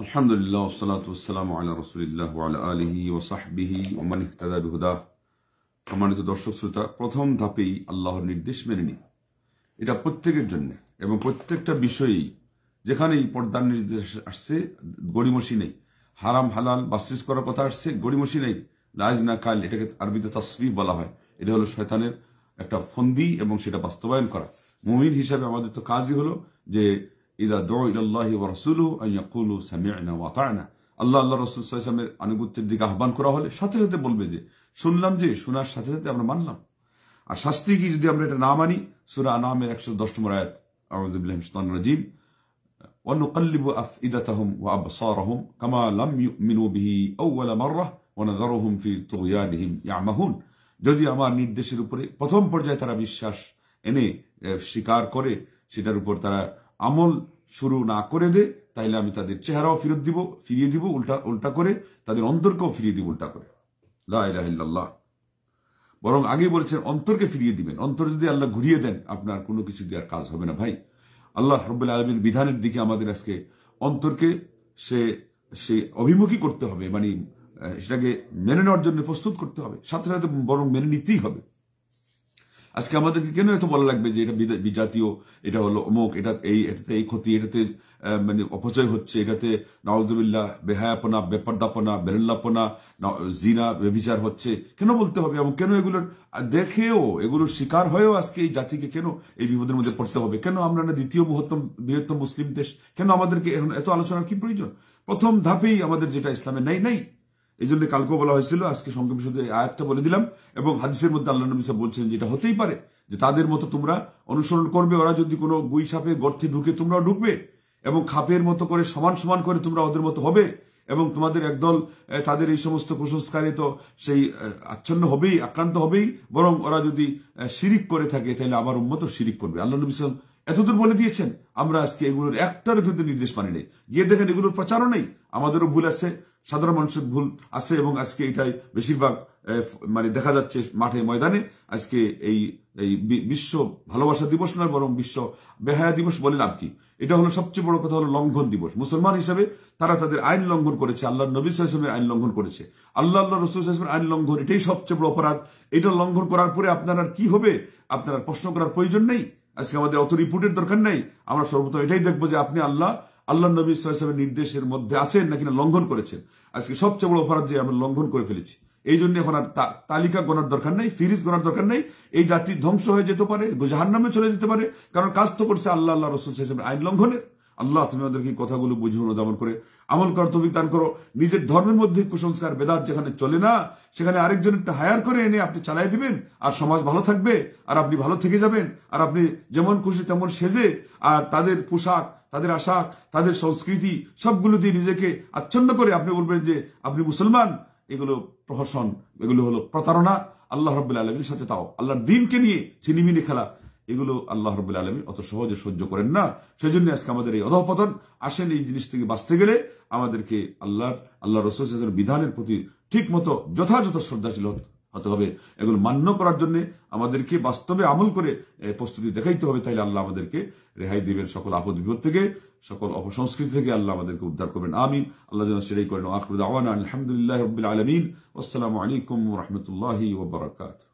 الحمد لله والصلاة والسلام على رسول الله وعلى آله وصحبه ومن اهتدى সম্মানিত দর্শক শ্রোতা প্রথম ধাপেই আল্লাহর নির্দেশ মেনে নিই এটা প্রত্যেকের জন্য এবং প্রত্যেকটা বিষয়েই যেখানেই পর্দার নির্দেশ আসছে গড়িমসি নেই হারাম হালাল বাসিস করার কথা আসছে গড়িমসি নেই লাজ না কাল এটাকে আরবিতে তসবি বলা হয় এটা হলো শয়তানের একটা ফন্দি এবং সেটা বাস্তবায়ন করা মুমিন হিসাবে আমাদের তো কাজই হলো যে ইদা দৌ ইল্লাহি রসুলু কুলু সামিআনা ওয়া তা'না আল্লাহ আল্লাহ রাসূল সাল্লাল্লাহু আলাইহি আনুগত্যের দিকে আহ্বান করা হলে সাথে সাথে বলবে যে শুনলাম যে শোনার সাথে সাথে আমরা মানলাম আর শাস্তি কি যদি আমরা এটা না মানি সূরা আনামের 110 নম্বর আয়াত আউযু বিল্লাহি মিনাশ শাইতানির রাজীম ওয়া নুকাল্লিবু আফইদাতাহুম ওয়া আবসারহুম কামা লাম ইউমিনু বিহি আউওয়াল মাররা ওয়া নাযারুহুম ফি তুগয়ানিহিম ইয়ামাহুন যদি আমার নির্দেশের উপরে প্রথম পর্যায়ে তারা বিশ্বাস এনে স্বীকার করে সেটার উপর তারা আমল শুরু না করে দে তাইলে আমি তাদের চেহারাও ফেরত দিব ফিরিয়ে দিব উল্টা উল্টা করে তাদের অন্তরকেও ফিরিয়ে দিব উল্টা করে লাহ বরং আগে বলেছেন অন্তরকে ফিরিয়ে দিবেন অন্তর যদি আল্লাহ ঘুরিয়ে দেন আপনার কোনো কিছু দেওয়ার কাজ হবে না ভাই আল্লাহ রব আলমীর বিধানের দিকে আমাদের আজকে অন্তরকে সে সেই অভিমুখী করতে হবে মানে সেটাকে মেনে নেওয়ার জন্য প্রস্তুত করতে হবে সাথে সাথে বরং মেনে নিতেই হবে আজকে আমাদেরকে কেন এত বলা লাগবে যে এটা বিজাতীয় এটা হলো অমুক এটা এই এটাতে এই ক্ষতি এটাতে মানে অপচয় হচ্ছে এটাতে নওয়াজবিল্লা বেহায়াপনা দাপনা বেরুল্লাপনা জিনা বেবিচার হচ্ছে কেন বলতে হবে এবং কেন এগুলোর দেখেও এগুলোর শিকার হয়েও আজকে এই জাতিকে কেন এই বিপদের মধ্যে পড়তে হবে কেন আমরা না দ্বিতীয় মহত্তম বৃহত্তম মুসলিম দেশ কেন আমাদেরকে এখন এত আলোচনার কি প্রয়োজন প্রথম ধাপেই আমাদের যেটা ইসলামে নেই নাই এই জন্য কালকেও বলা হয়েছিল আজকে সংক্ষেপ শুধু আয়াতটা বলে দিলাম এবং হাদিসের মধ্যে আল্লাহ নবী সাহেব বলছেন যেটা হতেই পারে যে তাদের মতো তোমরা অনুসরণ করবে ওরা যদি কোনো গুই সাপে গর্তে ঢুকে তোমরাও ঢুকবে এবং খাপের মতো করে সমান সমান করে তোমরা ওদের মতো হবে এবং তোমাদের একদল তাদের এই সমস্ত কুসংস্কারে তো সেই আচ্ছন্ন হবেই আক্রান্ত হবেই বরং ওরা যদি শিরিক করে থাকে তাহলে আমার উন্মত শিরিক করবে আল্লাহ নবী সাহেব এতদূর বলে দিয়েছেন আমরা আজকে এগুলোর একটার ভিতরে নির্দেশ মানি নেই গিয়ে দেখেন এগুলোর প্রচারও নেই আমাদেরও ভুল আছে সাধারণ মানুষের ভুল আছে এবং আজকে এটাই বেশিরভাগ মানে দেখা যাচ্ছে মাঠে ময়দানে আজকে এই এই বিশ্ব ভালোবাসা দিবস নয় বরং বিশ্ব বেহায়া দিবস বলে লাভ কি এটা হলো সবচেয়ে বড় কথা হলো লঙ্ঘন দিবস মুসলমান হিসেবে তারা তাদের আইন লঙ্ঘন করেছে আল্লাহ নবী সাহসমের আইন লঙ্ঘন করেছে আল্লাহ আল্লাহ রসুল সাহসমের আইন লঙ্ঘন এটাই সবচেয়ে বড় অপরাধ এটা লঙ্ঘন করার পরে আপনার আর কি হবে আপনার প্রশ্ন করার প্রয়োজন নেই আজকে আমাদের অত রিপোর্টের দরকার নেই আমরা সর্বপ্রথম এটাই দেখবো যে আপনি আল্লাহ আল্লাহ নবী সাহেবের নির্দেশের মধ্যে আছেন নাকি না লঙ্ঘন করেছেন আজকে সবচেয়ে বড় অপরাধ যে আমরা লঙ্ঘন করে ফেলেছি এই জন্য এখন আর তালিকা গণার দরকার নেই ফিরিজ গণার দরকার নেই এই জাতি ধ্বংস হয়ে যেতে পারে জাহার নামে চলে যেতে পারে কারণ কাজ তো করছে আল্লাহ আল্লাহ রসুল সাহেবের আইন লঙ্ঘনের আল্লাহ তুমি আমাদেরকে কথাগুলো বুঝে অনুধাবন করে আমল কর তুমি দান করো নিজের ধর্মের মধ্যে কুসংস্কার বেদাত যেখানে চলে না সেখানে আরেকজন একটা হায়ার করে এনে আপনি চালাই দিবেন আর সমাজ ভালো থাকবে আর আপনি ভালো থেকে যাবেন আর আপনি যেমন খুশি তেমন সেজে আর তাদের পোশাক তাদের আশা তাদের সংস্কৃতি সবগুলো দিয়ে নিজেকে আচ্ছন্ন করে আপনি বলবেন যে আপনি মুসলমান এগুলো প্রহসন এগুলো হলো প্রতারণা আল্লাহ রব্বুল আলমীর সাথে তাও আল্লাহর দিনকে নিয়ে ছিনিমিনি খেলা এগুলো আল্লাহ রবুল আলমী অত সহজে সহ্য করেন না সেই জন্য আজকে আমাদের এই অধপতন আসেন এই জিনিস থেকে বাঁচতে গেলে আমাদেরকে আল্লাহর আল্লাহ রসুলের বিধানের প্রতি ঠিক মতো যথাযথ শ্রদ্ধাশীল হতে হবে এগুলো মান্য করার জন্য আমাদেরকে বাস্তবে আমল করে প্রস্তুতি দেখাইতে হবে তাইলে আল্লাহ আমাদেরকে রেহাই দিবেন সকল আপদ বিপদ থেকে সকল অপসংস্কৃতি থেকে আল্লাহ আমাদেরকে উদ্ধার করবেন আমিন আল্লাহ যেন সেটাই করেন আখরুদ আওয়ান আলহামদুলিল্লাহ আলমিন আসসালামু আলাইকুম রহমতুল্লাহি ওবরাকাত